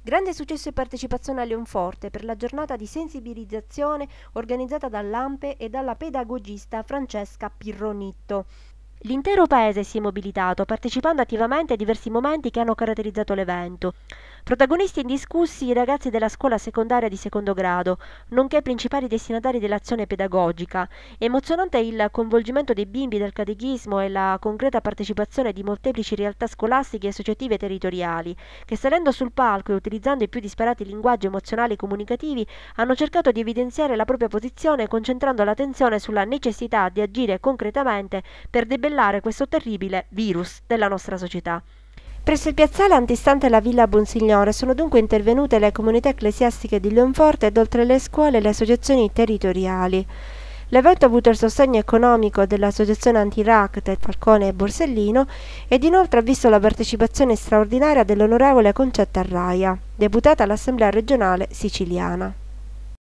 Grande successo e partecipazione a Leonforte per la giornata di sensibilizzazione organizzata dall'AMPE e dalla pedagogista Francesca Pirronitto. L'intero paese si è mobilitato, partecipando attivamente ai diversi momenti che hanno caratterizzato l'evento. Protagonisti indiscussi i ragazzi della scuola secondaria di secondo grado, nonché principali destinatari dell'azione pedagogica. Emozionante il coinvolgimento dei bimbi del catechismo e la concreta partecipazione di molteplici realtà scolastiche e associative territoriali, che salendo sul palco e utilizzando i più disparati linguaggi emozionali e comunicativi hanno cercato di evidenziare la propria posizione concentrando l'attenzione sulla necessità di agire concretamente per debellare questo terribile virus della nostra società. Presso il piazzale antistante la Villa Bonsignore sono dunque intervenute le comunità ecclesiastiche di Leonforte ed oltre le scuole e le associazioni territoriali. L'evento ha avuto il sostegno economico dell'associazione anti-Racket Falcone e Borsellino ed inoltre ha visto la partecipazione straordinaria dell'onorevole Concetta Arraia, deputata all'Assemblea regionale siciliana.